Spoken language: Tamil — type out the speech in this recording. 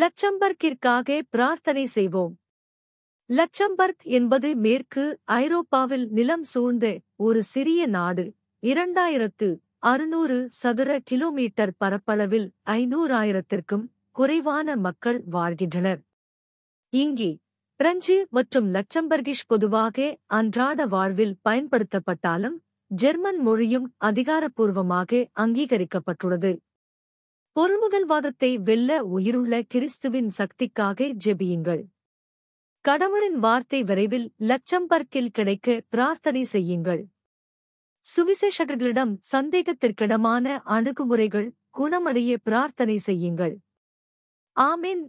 லச்சம்பர்க்கிற்காக பிரார்த்தனை செய்வோம் லச்சம்பர்க் என்பது மேற்கு ஐரோப்பாவில் நிலம் சூழ்ந்த ஒரு சிறிய நாடு இரண்டாயிரத்து அறுநூறு சதுர கிலோமீட்டர் பரப்பளவில் ஐநூறாயிரத்திற்கும் குறைவான மக்கள் வாழ்கின்றனர் இங்கே பிரெஞ்சு மற்றும் லட்சம்பர்கிஷ் பொதுவாக அன்றாட வாழ்வில் பயன்படுத்தப்பட்டாலும் ஜெர்மன் மொழியும் அதிகாரப்பூர்வமாக அங்கீகரிக்கப்பட்டுள்ளது பொருள்முதல்வாதத்தை வெல்ல உயிருள்ள கிறிஸ்துவின் சக்திக்காக ஜெபியுங்கள் கடவுளின் வார்த்தை விரைவில் லட்சம்பர்க்கில் கிடைக்க பிரார்த்தனை செய்யுங்கள் சுவிசேஷகர்களிடம் சந்தேகத்திற்கிடமான அணுகுமுறைகள் குணமடைய பிரார்த்தனை செய்யுங்கள் ஆமீன்